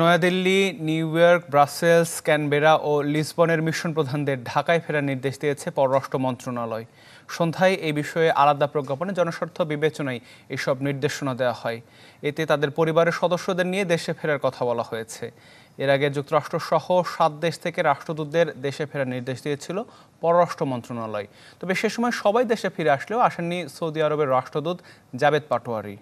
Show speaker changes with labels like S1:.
S1: New Delhi New York Brussels Canberra ও লিসবনের মিশন প্রধানদের ঢাকায় ফেরার নির্দেশ দিয়েছে পররাষ্ট্র মন্ত্রণালয় সন্ধ্যায় এই বিষয়ে আলাদা প্রজ্ঞাপনে জনস্বার্থ বিবেচনায় এসব নির্দেশনা দেওয়া হয় এতে তাদের পরিবারের সদস্যদের নিয়ে দেশে ফেরার কথা বলা হয়েছে এর আগে যুক্তরাষ্ট্রসহ সাত দেশ থেকে রাষ্ট্রদূতদের দেশে ফেরার নির্দেশ দিয়েছিল পররাষ্ট্র মন্ত্রণালয় তবে সে সময় সবাই দেশে ফিরে আসলেও আসেননি সৌদি আরবের রাষ্ট্রদূত জাবেদ পাটোয়ারি